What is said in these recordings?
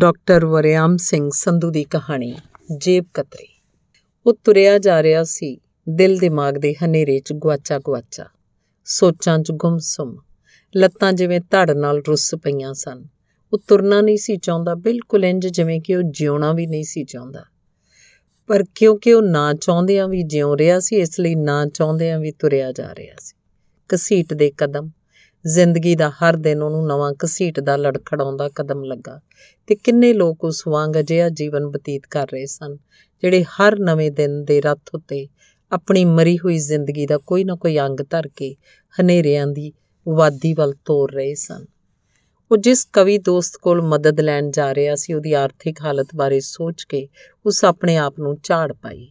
doctor Waryam Singh Sandhu ਦੀ ਕਹਾਣੀ ਜੇਬ ਕਤਰੇ ਉਹ ਤੁਰਿਆ ਜਾ ਰਿਹਾ ਸੀ ਦਿਲ ਦਿਮਾਗ ਦੇ ਹਨੇਰੇ 'ਚ ਗਵਾਚਾ ਗਵਾਚਾ ਸੋਚਾਂ 'ਚ ਗੁੰਮਸਮ ਲੱਤਾਂ ਜਿਵੇਂ ਧੜ ਨਾਲ ਰੁੱਸ ਪਈਆਂ ਸਨ ਉਹ ਤੁਰਨਾ ਨਹੀਂ ਸੀ ਚਾਹੁੰਦਾ ਬਿਲਕੁਲ ਇੰਜ ਜਿਵੇਂ ਕਿ ਉਹ ਜਿਉਣਾ ਵੀ ਨਹੀਂ ਸੀ ਚਾਹੁੰਦਾ ਪਰ ਕਿਉਂਕਿ ਉਹ ਨਾ ਚਾਹੁੰਦਿਆਂ ਵੀ ਜਿਉ ਰਿਹਾ ਸੀ ਇਸ ਲਈ ਨਾ ਚਾਹੁੰਦਿਆਂ ਵੀ ਤੁਰਿਆ ਜਾ ਰਿਹਾ ਸੀ ਕਸੀਟ ਦੇ ਕਦਮ ਜ਼ਿੰਦਗੀ ਦਾ ਹਰ ਦਿਨ ਉਹਨੂੰ ਨਵਾਂ ਕਸੀਟ ਦਾ ਲੜਖੜਾਉਂਦਾ ਕਦਮ ਲੱਗਾ ਤੇ ਕਿੰਨੇ ਲੋਕ ਉਸ ਵਾਂਗ ਅਜਿਹਾ ਜੀਵਨ ਬਤੀਤ ਕਰ ਰਹੇ ਸਨ ਜਿਹੜੇ ਹਰ ਨਵੇਂ ਦਿਨ ਦੇ ਰੱਥ ਉੱਤੇ ਆਪਣੀ ਮਰੀ ਹੋਈ ਜ਼ਿੰਦਗੀ ਦਾ ਕੋਈ ਨਾ ਕੋਈ ਅੰਗ ਧਰ ਕੇ ਹਨੇਰਿਆਂ ਦੀ ਵਾਦੀ ਵੱਲ ਤੋਰ ਰਹੇ ਸਨ ਉਹ ਜਿਸ ਕਵੀ ਦੋਸਤ ਕੋਲ ਮਦਦ ਲੈਣ ਜਾ ਰਿਹਾ ਸੀ ਉਹਦੀ ਆਰਥਿਕ ਹਾਲਤ ਬਾਰੇ ਸੋਚ ਕੇ ਉਸ ਆਪਣੇ ਆਪ ਨੂੰ ਝਾੜ ਪਾਈ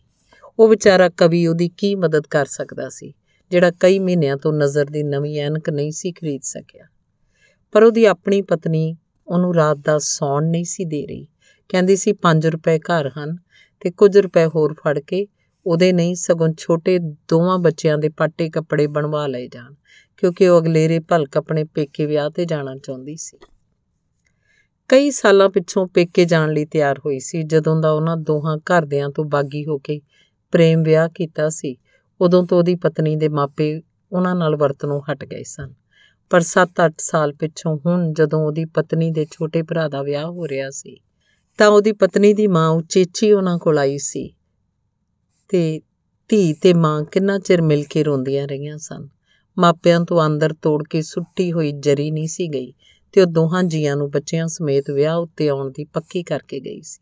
ਉਹ ਵਿਚਾਰਾ ਕਵੀ ਉਹਦੀ ਕੀ ਮਦਦ ਕਰ ਸਕਦਾ ਸੀ ਜਿਹੜਾ ਕਈ ਮਹੀਨਿਆਂ ਤੋਂ ਨਜ਼ਰ ਦੀ ਨਵੀਂ ਐਨਕ ਨਹੀਂ ਸੀ ਖਰੀਦ ਸਕਿਆ ਪਰ ਉਹਦੀ ਆਪਣੀ ਪਤਨੀ ਉਹਨੂੰ ਰਾਤ ਦਾ ਸੌਣ ਨਹੀਂ ਸੀ ਦੇ ਰਹੀ ਕਹਿੰਦੀ ਸੀ 5 ਰੁਪਏ ਘਰ ਹਨ ਤੇ ਕੁਝ ਰੁਪਏ ਹੋਰ ਫੜ ਕੇ ਉਹਦੇ ਨਹੀਂ ਸਗੋਂ ਛੋਟੇ ਦੋਵਾਂ ਬੱਚਿਆਂ ਦੇ ਪਾਟੇ ਕੱਪੜੇ ਬਣਵਾ ਲਏ ਜਾਣ ਕਿਉਂਕਿ ਉਹ ਅਗਲੇਰੇ ਭਲਕ ਆਪਣੇ ਪੇਕੇ ਵਿਆਹ ਤੇ ਜਾਣਾ ਚਾਹੁੰਦੀ ਸੀ ਕਈ ਸਾਲਾਂ ਪਿੱਛੋਂ ਪੇਕੇ ਜਾਣ ਲਈ ਤਿਆਰ ਹੋਈ ਸੀ ਜਦੋਂ ਦਾ ਉਹਨਾਂ ਦੋਹਾਂ ਘਰਦਿਆਂ ਤੋਂ ਬਾਗੀ ਹੋ ਕੇ ਪ੍ਰੇਮ ਵਿਆਹ ਕੀਤਾ ਸੀ ਉਦੋਂ ਤੋਂ ਉਹਦੀ ਪਤਨੀ ਦੇ ਮਾਪੇ ਉਹਨਾਂ ਨਾਲ ਵਰਤਨੋਂ ਹਟ ਗਏ ਸਨ ਪਰ 7-8 ਸਾਲ ਪਿੱਛੋਂ ਹੁਣ ਜਦੋਂ ਉਹਦੀ ਪਤਨੀ ਦੇ ਛੋਟੇ ਭਰਾ ਦਾ ਵਿਆਹ ਹੋ ਰਿਹਾ ਸੀ ਤਾਂ ਉਹਦੀ ਪਤਨੀ ਦੀ ਮਾਂ ਉਚੇਚੀ ਉਹਨਾਂ ਕੋਲ ਆਈ ਸੀ ਤੇ ਧੀ ਤੇ ਮਾਂ ਕਿੰਨਾ ਚਿਰ ਮਿਲ ਕੇ ਰੋਂਦੀਆਂ ਰਹੀਆਂ ਸਨ ਮਾਪਿਆਂ ਤੋਂ ਅੰਦਰ ਤੋੜ ਕੇ ਸੁੱਟੀ ਹੋਈ ਜਰੀ ਨਹੀਂ ਸੀ ਗਈ ਤੇ ਉਹ ਦੋਹਾਂ ਜੀਆਂ ਨੂੰ ਬੱਚਿਆਂ ਸਮੇਤ ਵਿਆਹ ਉੱਤੇ ਆਉਣ ਦੀ ਪੱਕੀ ਕਰਕੇ ਗਈ ਸੀ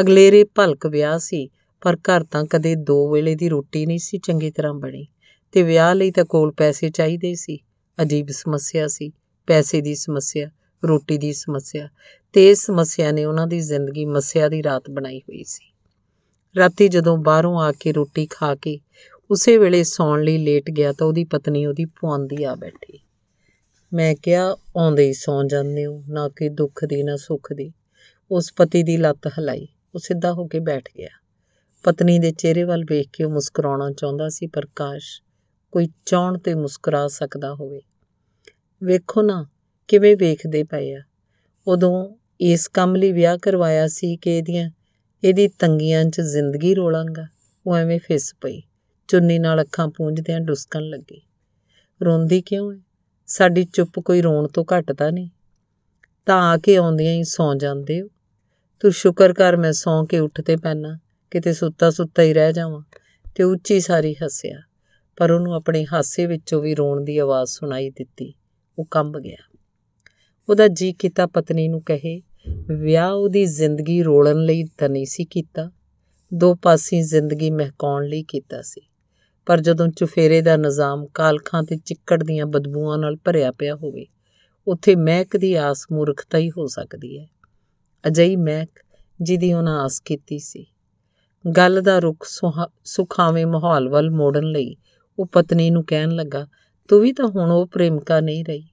ਅਗਲੇਰੇ ਭਲਕ ਵਿਆਹ ਸੀ ਪਰ ਘਰ ਤਾਂ ਕਦੇ ਦੋ ਵੇਲੇ ਦੀ ਰੋਟੀ ਨਹੀਂ ਸੀ ਚੰਗੀ ਤਰ੍ਹਾਂ ਬਣੀ ਤੇ ਵਿਆਹ ਲਈ ਤਾਂ ਕੋਲ ਪੈਸੇ ਚਾਹੀਦੇ ਸੀ ਅਜੀਬ ਸਮੱਸਿਆ ਸੀ ਪੈਸੇ ਦੀ ਸਮੱਸਿਆ ਰੋਟੀ ਦੀ ਸਮੱਸਿਆ ਤੇ ਇਸ ਸਮੱਸਿਆ ਨੇ ਉਹਨਾਂ ਦੀ ਜ਼ਿੰਦਗੀ ਮੱਸਿਆ ਦੀ ਰਾਤ ਬਣਾਈ ਹੋਈ ਸੀ ਰਾਤੀ ਜਦੋਂ ਬਾਹਰੋਂ ਆ ਕੇ ਰੋਟੀ ਖਾ ਕੇ ਉਸੇ ਵੇਲੇ ਸੌਣ ਲਈ ਲੇਟ ਗਿਆ ਤਾਂ ਉਹਦੀ ਪਤਨੀ ਉਹਦੀ ਪੁਆਂਦੀ ਆ ਬੈਠੀ ਮੈਂ ਕਿਹਾ ਆਉਂਦੇ ਹੀ ਸੌਂ ਜਾਂਦੇ ਹੋ ਨਾ ਕਿ ਦੁੱਖ ਦੀ ਨਾ ਸੁੱਖ ਦੀ ਉਸ ਪਤੀ ਦੀ ਲੱਤ ਹਲਾਈ ਉਹ ਸਿੱਧਾ ਹੋ ਕੇ ਬੈਠ ਗਿਆ ਪਤਨੀ ਦੇ ਚਿਹਰੇ ਵੱਲ ਵੇਖ ਕੇ ਉਹ ਮੁਸਕਰਾਉਣਾ ਚਾਹੁੰਦਾ ਸੀ ਪਰ ਕਾਸ਼ ਕੋਈ ਚਾਹਣ ਤੇ ਮੁਸਕਰਾ ਸਕਦਾ ਹੋਵੇ ਵੇਖੋ ਨਾ ਕਿਵੇਂ ਵੇਖਦੇ ਪਏ ਆ ਉਦੋਂ ਇਸ ਕੰਮ ਲਈ ਵਿਆਹ ਕਰਵਾਇਆ ਸੀ ਕਿ ਇਹਦੀਆਂ ਇਹਦੀ ਤੰਗੀਆਂ 'ਚ ਜ਼ਿੰਦਗੀ ਰੋਲਾਂਗਾ ਉਹ ਐਵੇਂ ਫਿਸ ਪਈ ਚੁੰਨੀ ਨਾਲ ਅੱਖਾਂ ਪੂੰਝਦਿਆਂ ਡੁਸਕਣ ਲੱਗੀ ਰੋਂਦੀ ਕਿਉਂ ਹੈ ਸਾਡੀ ਚੁੱਪ ਕੋਈ ਰੋਣ ਤੋਂ ਘਟਦਾ ਨਹੀਂ ਤਾਂ ਆ ਕੇ ਆਉਂਦਿਆਂ ਹੀ ਸੌਂ ਜਾਂਦੇ ਹੋ ਤੂੰ ਸ਼ੁਕਰ ਕਰ ਮੈਂ ਸੌਂ ਕੇ ਉੱਠ ਤੇ ਪੈਣਾ ਕਿਤੇ ਸੁੱਤਾ ਸੁੱਤਾ ਹੀ ਰਹਿ ਜਾਵਾਂ ਤੇ ਉੱਚੀ ਸਾਰੀ ਹੱਸਿਆ ਪਰ ਉਹਨੂੰ ਆਪਣੇ ਹਾਸੇ ਵਿੱਚੋਂ ਵੀ ਰੋਣ ਦੀ ਆਵਾਜ਼ ਸੁਣਾਈ ਦਿੱਤੀ ਉਹ ਕੰਬ ਗਿਆ ਉਹਦਾ ਜੀ ਕੀਤਾ ਪਤਨੀ ਨੂੰ ਕਹੇ ਵਿਆਹ ਉਹਦੀ ਜ਼ਿੰਦਗੀ ਰੋਲਣ ਲਈ ਤਾਂ ਨਹੀਂ ਸੀ ਕੀਤਾ ਦੋ ਪਾਸੀ ਜ਼ਿੰਦਗੀ ਮਹਿਕਾਉਣ ਲਈ ਕੀਤਾ ਸੀ ਪਰ ਜਦੋਂ ਚੁਫੇਰੇ ਦਾ ਨਿਜ਼ਾਮ ਕਾਲਖਾਂ ਤੇ ਚਿੱਕੜ ਦੀਆਂ ਬਦਬੂਆਂ ਨਾਲ ਭਰਿਆ ਪਿਆ ਹੋਵੇ ਉੱਥੇ ਮਹਿਕ ਦੀ ਆਸ ਮੂਰਖਤਾ ਹੀ ਹੋ ਸਕਦੀ ਹੈ ਅਜਈ ਮਹਿਕ ਜਿਹਦੀ ਉਹਨਾਂ ਆਸ ਕੀਤੀ ਸੀ ਗੱਲ ਦਾ ਰੁਖ ਸੁਖਾਵੇਂ ਮਾਹੌਲ ਵੱਲ ਮੋੜਨ ਲਈ ਉਹ ਪਤਨੀ ਨੂੰ ਕਹਿਣ ਲੱਗਾ ਤੂੰ ਵੀ ਤਾਂ ਹੁਣ ਉਹ ਪ੍ਰੇਮਿਕਾ ਨਹੀਂ ਰਹੀ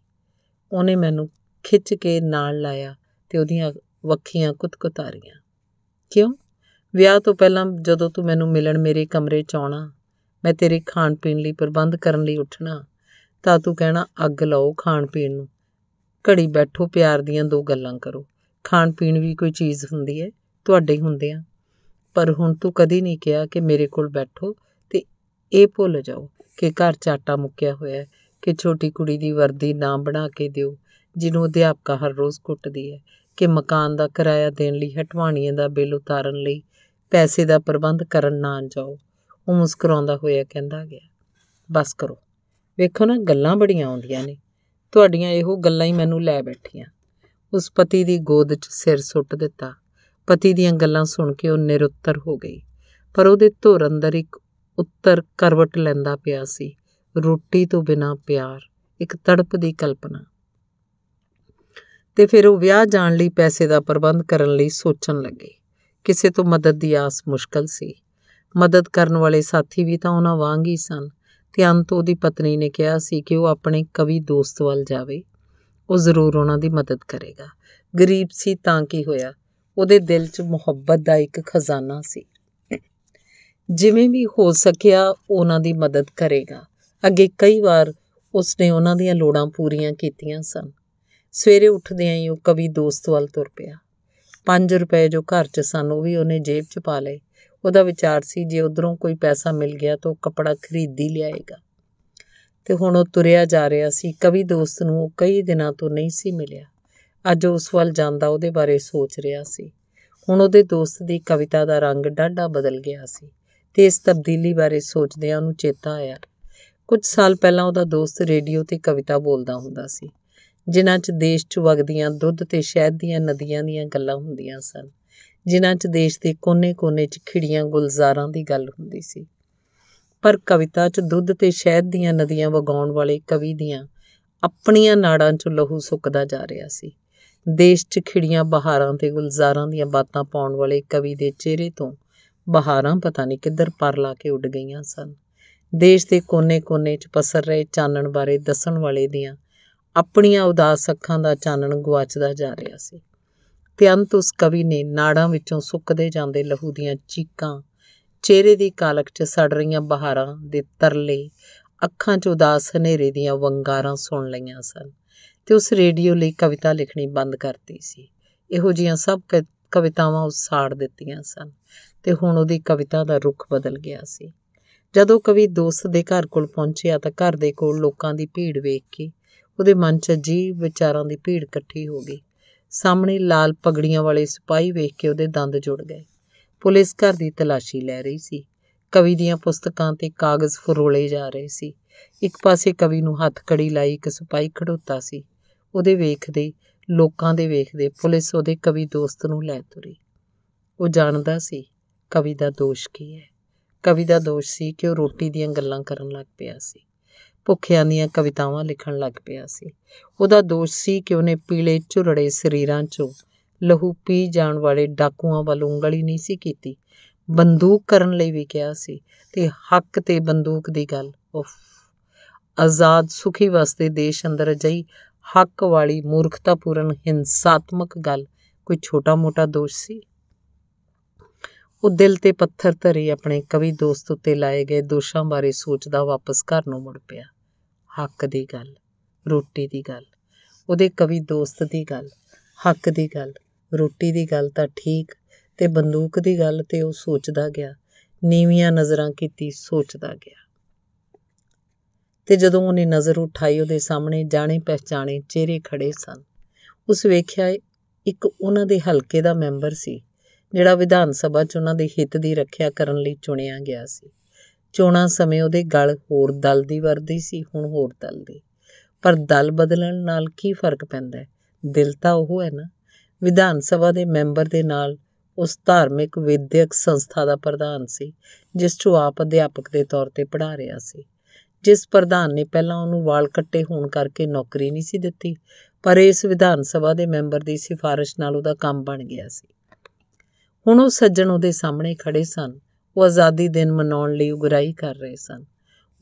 ਉਹਨੇ ਮੈਨੂੰ ਖਿੱਚ ਕੇ ਨਾਲ ਲਾਇਆ ਤੇ ਉਹਦੀਆਂ ਵੱਖੀਆਂ ਕੁਤਕੁਤਾਰੀਆਂ ਕਿਉਂ ਵਿਆਹ ਤੋਂ ਪਹਿਲਾਂ ਜਦੋਂ ਤੂੰ ਮੈਨੂੰ ਮਿਲਣ ਮੇਰੇ ਕਮਰੇ 'ਚ ਆਉਣਾ ਮੈਂ ਤੇਰੇ ਖਾਣ ਪੀਣ ਲਈ ਪ੍ਰਬੰਧ ਕਰਨ ਲਈ ਉੱਠਣਾ ਤਾਂ ਤੂੰ ਕਹਿਣਾ ਅੱਗ ਲਾਓ ਖਾਣ ਪੀਣ ਨੂੰ ਘੜੀ ਬੈਠੋ ਪਿਆਰ ਦੀਆਂ ਦੋ ਗੱਲਾਂ ਕਰੋ ਖਾਣ ਪੀਣ ਵੀ ਕੋਈ ਚੀਜ਼ ਹੁੰਦੀ ਹੈ ਤੁਹਾਡੇ ਹੁੰਦੇ ਆ ਪਰ ਹੁਣ ਤੂੰ ਕਦੀ ਨਹੀਂ ਕਿਹਾ ਕਿ ਮੇਰੇ ਕੋਲ ਬੈਠੋ ਤੇ ਇਹ ਭੁੱਲ ਜਾਓ ਕਿ ਘਰ ਚਾਟਾ ਮੁੱਕਿਆ ਹੋਇਆ ਹੈ ਕਿ ਛੋਟੀ ਕੁੜੀ ਦੀ ਵਰਦੀ ਨਾ ਬਣਾ ਕੇ ਦਿਓ ਜਿਹਨੂੰ ਅਧਿਆਪਕਾ ਹਰ ਰੋਜ਼ ਕੁੱਟਦੀ ਹੈ ਕਿ ਮਕਾਨ ਦਾ ਕਿਰਾਇਆ ਦੇਣ ਲਈ ਹਟਵਾਣੀਆਂ ਦਾ ਬਿੱਲ ਉਤਾਰਨ ਲਈ ਪੈਸੇ ਦਾ ਪ੍ਰਬੰਧ ਕਰਨ ਨਾ ਜਾਓ ਉਹ ਮੁਸਕਰਾਉਂਦਾ ਹੋਇਆ ਕਹਿੰਦਾ ਗਿਆ ਬਸ ਕਰੋ ਵੇਖੋ ਨਾ ਗੱਲਾਂ ਬੜੀਆਂ ਆਉਂਦੀਆਂ ਨੇ ਤੁਹਾਡੀਆਂ ਇਹੋ ਗੱਲਾਂ ਹੀ ਮੈਨੂੰ ਲੈ ਬੈਠੀਆਂ ਉਸ ਪਤੀ ਦੀ ਗੋਦ 'ਚ ਸਿਰ ਸੁੱਟ ਦਿੱਤਾ ਪਤੀ ਦੀਆਂ ਗੱਲਾਂ ਸੁਣ ਕੇ ਉਹ ਨਿਰੁੱਤਰ ਹੋ ਗਈ ਪਰ ਉਹਦੇ ਧੁਰ ਅੰਦਰ ਇੱਕ ਉੱਤਰ ਕਰਵਟ ਲੈਂਦਾ ਪਿਆ ਸੀ ਰੋਟੀ ਤੋਂ ਬਿਨਾ ਪਿਆਰ ਇੱਕ ਤੜਪ ਦੀ ਕਲਪਨਾ ਤੇ ਫਿਰ ਉਹ ਵਿਆਹ ਜਾਣ ਲਈ ਪੈਸੇ ਦਾ ਪ੍ਰਬੰਧ ਕਰਨ ਲਈ ਸੋਚਣ ਲੱਗੇ ਕਿਸੇ ਤੋਂ ਮਦਦ ਦੀ ਆਸ ਮੁਸ਼ਕਲ ਸੀ ਮਦਦ ਕਰਨ ਵਾਲੇ ਸਾਥੀ ਵੀ ਤਾਂ ਉਹਨਾਂ ਵਾਂਗ ਹੀ ਸਨ ਤੇ ਅੰਤ ਉਹਦੀ ਪਤਨੀ ਨੇ ਕਿਹਾ ਸੀ ਕਿ ਉਹ ਆਪਣੇ ਕਵੀ ਦੋਸਤ ਵੱਲ ਜਾਵੇ ਉਹ ਜ਼ਰੂਰ ਉਹਨਾਂ ਦੀ ਮਦਦ ਕਰੇਗਾ ਗਰੀਬ ਸੀ ਤਾਂ ਕੀ ਹੋਇਆ ਉਹਦੇ ਦਿਲ 'ਚ ਮੁਹੱਬਤ ਦਾ ਇੱਕ ਖਜ਼ਾਨਾ ਸੀ ਜਿਵੇਂ ਵੀ ਹੋ ਸਕਿਆ ਉਹਨਾਂ ਦੀ ਮਦਦ ਕਰੇਗਾ ਅੱਗੇ ਕਈ ਵਾਰ ਉਸਨੇ ਉਹਨਾਂ ਦੀਆਂ ਲੋੜਾਂ ਪੂਰੀਆਂ ਕੀਤੀਆਂ ਸਨ ਸਵੇਰੇ ਉੱਠਦਿਆਂ ਹੀ ਉਹ ਕਵੀ ਦੋਸਤ ਵੱਲ ਤੁਰ ਪਿਆ 5 ਰੁਪਏ ਜੋ ਘਰ 'ਚ ਸਨ ਉਹ ਵੀ ਉਹਨੇ ਜੇਬ 'ਚ ਪਾ ਲਏ ਉਹਦਾ ਵਿਚਾਰ ਸੀ ਜੇ ਉਧਰੋਂ ਕੋਈ ਪੈਸਾ ਮਿਲ ਗਿਆ ਤਾਂ ਉਹ ਕਪੜਾ ਖਰੀਦ ਹੀ ਲਿਆਏਗਾ ਤੇ ਹੁਣ ਉਹ ਤੁਰਿਆ ਜਾ ਰਿਹਾ ਸੀ ਕਵੀ ਦੋਸਤ ਨੂੰ ਉਹ ਕਈ ਦਿਨਾਂ ਤੋਂ ਨਹੀਂ ਸੀ ਮਿਲਿਆ ਅੱਜ ਉਸ ਵੱਲ ਜਾਂਦਾ ਉਹਦੇ ਬਾਰੇ ਸੋਚ ਰਿਹਾ ਸੀ ਹੁਣ ਉਹਦੇ ਦੋਸਤ ਦੀ ਕਵਿਤਾ ਦਾ ਰੰਗ ਡਾਢਾ ਬਦਲ ਗਿਆ ਸੀ ਤੇ ਇਸ ਤਬਦੀਲੀ ਬਾਰੇ ਸੋਚਦਿਆਂ ਉਹਨੂੰ ਚੇਤਾ ਆਇਆ ਕੁਝ ਸਾਲ ਪਹਿਲਾਂ ਉਹਦਾ ਦੋਸਤ ਰੇਡੀਓ ਤੇ ਕਵਿਤਾ ਬੋਲਦਾ ਹੁੰਦਾ ਸੀ ਜਿਨ੍ਹਾਂ 'ਚ ਦੇਸ਼ 'ਚ ਵਗਦੀਆਂ ਦੁੱਧ ਤੇ ਸ਼ਹਿਦ ਦੀਆਂ ਨਦੀਆਂ ਦੀਆਂ ਗੱਲਾਂ ਹੁੰਦੀਆਂ ਸਨ ਜਿਨ੍ਹਾਂ 'ਚ ਦੇਸ਼ ਦੇ ਕੋਨੇ-ਕੋਨੇ 'ਚ ਖਿੜੀਆਂ ਗੁਲਜ਼ਾਰਾਂ ਦੀ ਗੱਲ ਹੁੰਦੀ ਸੀ ਪਰ ਕਵਿਤਾ 'ਚ ਦੁੱਧ ਤੇ ਸ਼ਹਿਦ ਦੀਆਂ ਨਦੀਆਂ ਵਗਾਉਣ ਵਾਲੇ ਕਵੀ ਦੀਆਂ ਆਪਣੀਆਂ ਨਾੜਾਂ 'ਚ ਲਹੂ ਸੁੱਕਦਾ ਜਾ ਰਿਹਾ ਸੀ ਦੇਸ਼ 'ਚ ਖਿੜੀਆਂ ਬਹਾਰਾਂ ਤੇ ਗੁਲਜ਼ਾਰਾਂ ਦੀਆਂ ਬਾਤਾਂ ਪਾਉਣ ਵਾਲੇ ਕਵੀ ਦੇ ਚਿਹਰੇ ਤੋਂ ਬਹਾਰਾਂ ਪਤਾ ਨਹੀਂ ਕਿੱਧਰ ਪਰ ਲਾ ਕੇ ਉੱਡ ਗਈਆਂ ਸਨ ਦੇਸ਼ ਦੇ ਕੋਨੇ-ਕੋਨੇ 'ਚ ਪਸਰ ਰਹੇ ਚਾਨਣ ਬਾਰੇ ਦੱਸਣ ਵਾਲੇ ਦੀਆਂ ਆਪਣੀਆਂ ਉਦਾਸ ਅੱਖਾਂ ਦਾ ਚਾਨਣ ਗਵਾਚਦਾ ਜਾ ਰਿਹਾ ਸੀ ਤੇ ਅੰਤ ਉਸ ਕਵੀ ਨੇ ਨਾੜਾਂ ਵਿੱਚੋਂ ਸੁੱਕਦੇ ਜਾਂਦੇ ਲਹੂ ਦੀਆਂ ਚੀਕਾਂ ਚਿਹਰੇ ਦੀ ਕਾਲਕ 'ਚ ਸੜ ਰਹੀਆਂ ਬਹਾਰਾਂ ਦੇ ਤਰਲੇ ਅੱਖਾਂ 'ਚ ਉਦਾਸ ਹਨੇਰੇ ਦੀਆਂ ਵੰਗਾਰਾਂ ਸੁਣ ਲਈਆਂ ਸਨ ਤੇ ਉਸ ਰੇਡੀਓ ਲਈ ਕਵਿਤਾ ਲਿਖਣੀ ਬੰਦ ਕਰਤੀ ਸੀ ਇਹੋ ਜੀਆਂ ਸਭ ਕਵਿਤਾਵਾਂ ਸਾੜ ਦਿੱਤੀਆਂ ਸਨ ਤੇ ਹੁਣ ਉਹਦੀ ਕਵਿਤਾ ਦਾ ਰੁਖ ਬਦਲ ਗਿਆ ਸੀ ਜਦੋਂ ਕਵੀ ਦੋਸਤ ਦੇ ਘਰ ਕੋਲ ਪਹੁੰਚਿਆ ਤਾਂ ਘਰ ਦੇ ਕੋਲ ਲੋਕਾਂ ਦੀ ਭੀੜ ਵੇਖ ਕੇ ਉਹਦੇ ਮਨ 'ਚ ਅਜੀਬ ਵਿਚਾਰਾਂ ਦੀ ਭੀੜ ਇਕੱਠੀ ਹੋ ਗਈ ਸਾਹਮਣੇ ਲਾਲ ਪਗੜੀਆਂ ਵਾਲੇ ਸਿਪਾਹੀ ਵੇਖ ਕੇ ਉਹਦੇ ਦੰਦ ਜੁੜ ਗਏ ਪੁਲਿਸ ਘਰ ਦੀ ਤਲਾਸ਼ੀ ਲੈ ਰਹੀ ਸੀ ਕਵੀ ਦੀਆਂ ਪੁਸਤਕਾਂ ਤੇ ਕਾਗਜ਼ ਫਰੋਲੇ ਜਾ ਰਹੇ ਸੀ ਇੱਕ ਪਾਸੇ ਕਵੀ ਨੂੰ ਹੱਥ ਕੜੀ ਲਾਈ ਇੱਕ ਸਿਪਾਹੀ ਖੜੋਤਾ ਸੀ ਉਹਦੇ ਵੇਖਦੇ ਲੋਕਾਂ ਦੇ ਵੇਖਦੇ ਪੁਲਿਸ ਉਹਦੇ ਕਵੀ ਦੋਸਤ ਨੂੰ ਲੈ ਤੁਰੀ ਉਹ ਜਾਣਦਾ ਸੀ ਕਵੀ ਦਾ ਦੋਸ਼ ਕੀ ਹੈ ਕਵੀ ਦਾ ਦੋਸ਼ ਸੀ ਕਿ ਉਹ ਰੋਟੀ ਦੀਆਂ ਗੱਲਾਂ ਕਰਨ ਲੱਗ ਪਿਆ ਸੀ ਭੁੱਖਿਆਂ ਦੀਆਂ ਕਵਿਤਾਵਾਂ ਲਿਖਣ ਲੱਗ ਪਿਆ ਸੀ ਉਹਦਾ ਦੋਸ਼ ਸੀ ਕਿ ਉਹਨੇ ਪੀਲੇ ਝੁਰੜੇ ਸਰੀਰਾਂ 'ਚੋਂ ਲਹੂ ਪੀ ਜਾਣ ਵਾਲੇ ਡਾਕੂਆਂ ਵੱਲ ਉਂਗਲੀ ਨਹੀਂ ਸੀ ਕੀਤੀ ਬੰਦੂਕ ਕਰਨ ਲਈ ਵੀ ਕਿਹਾ ਸੀ ਤੇ ਹੱਕ ਤੇ ਬੰਦੂਕ ਦੀ ਗੱਲ ਉਫ ਆਜ਼ਾਦ ਸੁਖੀ ਵਾਸਤੇ ਦੇਸ਼ ਅੰਦਰ ਜਈ ਹੱਕ ਵਾਲੀ ਮੂਰਖਤਾਪੂਰਨ ਹਿੰਸਾਤਮਕ ਗੱਲ ਕੋਈ ਛੋਟਾ-ਮੋਟਾ ਦੋਸ਼ ਸੀ ਉਹ ਦਿਲ ਤੇ ਪੱਥਰ ਧਰੀ ਆਪਣੇ ਕਵੀ ਦੋਸਤ ਉੱਤੇ ਲਾਏ ਗਏ ਦੋਸ਼ਾਂ ਬਾਰੇ ਸੋਚਦਾ ਵਾਪਸ ਘਰ ਨੂੰ ਮੁੜ ਪਿਆ ਹੱਕ ਦੀ ਗੱਲ ਰੋਟੀ ਦੀ ਗੱਲ ਉਹਦੇ ਕਵੀ ਦੋਸਤ ਦੀ ਗੱਲ ਹੱਕ ਦੀ ਗੱਲ ਰੋਟੀ ਦੀ ਗੱਲ ਤਾਂ ਠੀਕ ਤੇ ਬੰਦੂਕ ਦੀ ਗੱਲ ਤੇ ਉਹ ਸੋਚਦਾ ਗਿਆ ਨੀਵੀਆਂ ਨਜ਼ਰਾਂ ਕੀਤੀ ਸੋਚਦਾ ਗਿਆ ਤੇ ਜਦੋਂ ਉਹਨੇ ਨਜ਼ਰ ਉਠਾਈ ਉਹਦੇ ਸਾਹਮਣੇ ਜਾਣੇ ਪਛਾਣੇ ਚਿਹਰੇ ਖੜੇ ਸਨ ਉਸ ਵੇਖਿਆ ਇੱਕ ਉਹਨਾਂ ਦੇ ਹਲਕੇ ਦਾ ਮੈਂਬਰ ਸੀ ਜਿਹੜਾ ਵਿਧਾਨ ਸਭਾ 'ਚ ਉਹਨਾਂ ਦੇ ਹਿੱਤ ਦੀ ਰੱਖਿਆ ਕਰਨ ਲਈ ਚੁਣਿਆ ਗਿਆ ਸੀ ਚੋਣਾਂ ਸਮੇਂ ਉਹਦੇ ਗਲ ਹੋਰ ਦਲ ਦੀ ਵਰਦੀ ਸੀ ਹੁਣ ਹੋਰ ਦਲ ਦੀ ਪਰ ਦਲ ਬਦਲਣ ਨਾਲ ਕੀ ਫਰਕ ਪੈਂਦਾ ਹੈ ਦਿਲ ਤਾਂ ਉਹ ਹੈ ਨਾ ਵਿਧਾਨ ਸਭਾ ਦੇ ਮੈਂਬਰ ਦੇ ਨਾਲ ਉਸ ਧਾਰਮਿਕ ਵਿਦਿਅਕ ਸੰਸਥਾ ਦਾ ਪ੍ਰਧਾਨ ਸੀ ਜਿਸ ਨੂੰ ਆਪ ਅਧਿਆਪਕ ਦੇ ਤੌਰ ਤੇ ਪੜ੍ਹਾ ਰਿਹਾ ਸੀ ਜਿਸ ਪ੍ਰਧਾਨ ਨੇ ਪਹਿਲਾਂ ਉਹਨੂੰ ਵਾਲ ਕੱਟੇ ਹੋਣ ਕਰਕੇ ਨੌਕਰੀ ਨਹੀਂ ਸੀ ਦਿੱਤੀ ਪਰ ਇਸ ਵਿਧਾਨ ਸਭਾ ਦੇ ਮੈਂਬਰ ਦੀ ਸਿਫਾਰਿਸ਼ ਨਾਲ ਉਹਦਾ ਕੰਮ ਬਣ ਗਿਆ ਸੀ ਹੁਣ ਉਹ ਸੱਜਣ ਉਹਦੇ ਸਾਹਮਣੇ ਖੜੇ ਸਨ ਉਹ ਆਜ਼ਾਦੀ ਦਿਨ ਮਨਾਉਣ ਲਈ ਉਗਰਾਈ ਕਰ ਰਹੇ ਸਨ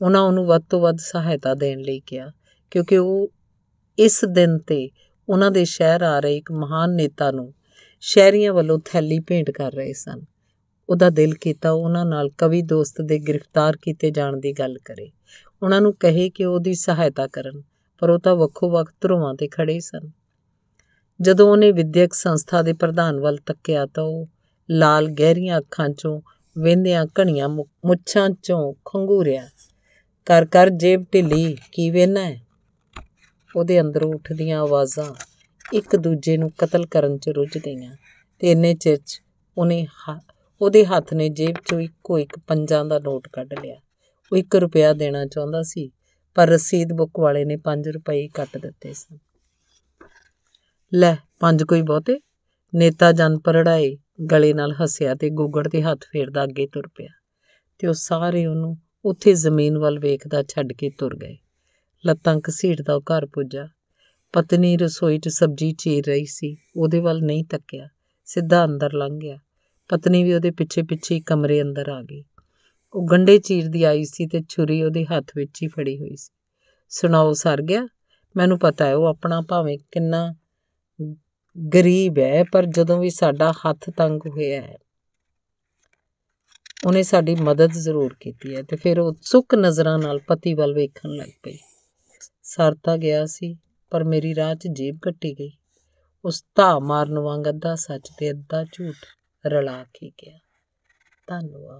ਉਹਨਾਂ ਉਹਨੂੰ ਵੱਧ ਤੋਂ ਵੱਧ ਸਹਾਇਤਾ ਦੇਣ ਲਈ ਕਿਹਾ ਕਿਉਂਕਿ ਉਹ ਇਸ ਦਿਨ ਤੇ ਉਹਨਾਂ ਦੇ ਸ਼ਹਿਰ ਆ ਰਹੇ ਇੱਕ ਮਹਾਨ ਨੇਤਾ ਨੂੰ ਸ਼ਹਿਰੀਆਂ ਵੱਲੋਂ ਥੈਲੀ ਭੇਂਟ ਕਰ ਰਹੇ ਸਨ ਉਹਦਾ ਦਿਲ ਕੀਤਾ ਉਹਨਾਂ ਨਾਲ ਕਵੀ ਦੋਸਤ ਦੇ ਗ੍ਰਿਫਤਾਰ ਕੀਤੇ ਜਾਣ ਦੀ ਗੱਲ ਕਰੇ ਉਹਨਾਂ ਨੂੰ ਕਹੇ ਕਿ ਉਹਦੀ ਸਹਾਇਤਾ ਕਰਨ ਪਰ ਉਹ ਤਾਂ ਵੱਖੋ-ਵੱਖ ਧਰਵਾਂ ਤੇ ਖੜੇ ਸਨ ਜਦੋਂ ਉਹਨੇ ਵਿਦਿਅਕ ਸੰਸਥਾ ਦੇ ਪ੍ਰਧਾਨ ਵੱਲ ਤੱਕਿਆ ਤਾਂ ਉਹ ਲਾਲ ਗਹਿਰੀਆਂ ਅੱਖਾਂ 'ਚੋਂ ਵੇਂਦਿਆਂ ਕਣੀਆਂ ਮੁੱਛਾਂ 'ਚੋਂ ਖੰਗੂਰਿਆ ਕਰ ਕਰ ਜੇਬ ਢਿੱਲੀ ਕੀ ਵੇਨਾ ਹੈ ਉਹਦੇ ਅੰਦਰੋਂ ਉੱਠਦੀਆਂ ਆਵਾਜ਼ਾਂ ਇੱਕ ਦੂਜੇ ਨੂੰ ਕਤਲ ਕਰਨ 'ਚ ਰੁੱਝ ਗਈਆਂ ਤੇ ਇੰਨੇ ਚਿਰ 'ਚ ਉਹਨੇ ਉਹਦੇ ਹੱਥ ਨੇ ਜੇਬ 'ਚੋਂ ਇੱਕੋ ਇੱਕ ਪੰਜਾਂ ਦਾ ਨੋਟ ਕੱਢ ਲਿਆ ਉਹ 1 ਰੁਪਿਆ ਦੇਣਾ ਚਾਹੁੰਦਾ ਸੀ ਪਰ ਰਸੀਦ ਬੁੱਕ ਵਾਲੇ ਨੇ 5 ਰੁਪਏ ਕੱਟ ਦਿੱਤੇ ਸਨ ਲੈ 5 ਕੋਈ ਬਹੁਤੇ ਨੇਤਾ ਜਨ ਪਰੜਾਏ ਗਲੇ ਨਾਲ ਹੱਸਿਆ ਤੇ ਗੋਗੜ ਤੇ ਹੱਥ ਫੇਰਦਾ ਅੱਗੇ ਤੁਰ ਪਿਆ ਤੇ ਉਹ ਸਾਰੇ ਉਹਨੂੰ ਉੱਥੇ ਜ਼ਮੀਨ ਵੱਲ ਵੇਖਦਾ ਛੱਡ ਕੇ ਤੁਰ ਗਏ ਲੱਤਾਂ ਘਸੀਟਦਾ ਉਹ ਘਰ ਪੁੱਜਾ ਪਤਨੀ ਰਸੋਈ 'ਚ ਸਬਜ਼ੀ ਚੀਰ ਰਹੀ ਸੀ ਉਹਦੇ ਵੱਲ ਨਹੀਂ ਤੱਕਿਆ ਸਿੱਧਾ ਅੰਦਰ ਲੰਘ ਗਿਆ ਪਤਨੀ ਵੀ ਉਹਦੇ ਪਿੱਛੇ-ਪਿੱਛੇ ਕਮਰੇ ਅੰਦਰ ਆ ਗਈ ਉਹ ਗੰਡੇ ਚੀਰਦੀ ਆਈ ਸੀ ਤੇ ਛੁਰੀ ਉਹਦੇ ਹੱਥ ਵਿੱਚ ਹੀ ਫੜੀ ਹੋਈ ਸੀ ਸੁਣਾਓ ਸਰ ਗਿਆ ਮੈਨੂੰ ਪਤਾ ਹੈ ਉਹ ਆਪਣਾ ਭਾਵੇਂ ਕਿੰਨਾ ਗਰੀਬ ਹੈ ਪਰ ਜਦੋਂ ਵੀ ਸਾਡਾ ਹੱਥ ਤੰਗ ਹੋਇਆ ਹੈ ਉਹਨੇ ਸਾਡੀ ਮਦਦ ਜ਼ਰੂਰ ਕੀਤੀ ਹੈ ਤੇ ਫਿਰ ਉਹ ਸੁੱਕ ਨਜ਼ਰਾਂ ਨਾਲ ਪਤੀ ਵੱਲ ਵੇਖਣ ਲੱਗ ਪਈ ਸਰਤਾ ਗਿਆ ਸੀ ਪਰ ਮੇਰੀ ਰਾਹ 'ਚ ਜੀਬ ਕੱਟੀ ਗਈ ਉਸ ਧਾ ਮਾਰਨ ਵਾਂਗ ਅੱਧਾ ਸੱਚ ਤੇ ਅੱਧਾ ਝੂਠ ਰਲਾ ਕੇ ਗਿਆ ਧੰਨਵਾਦ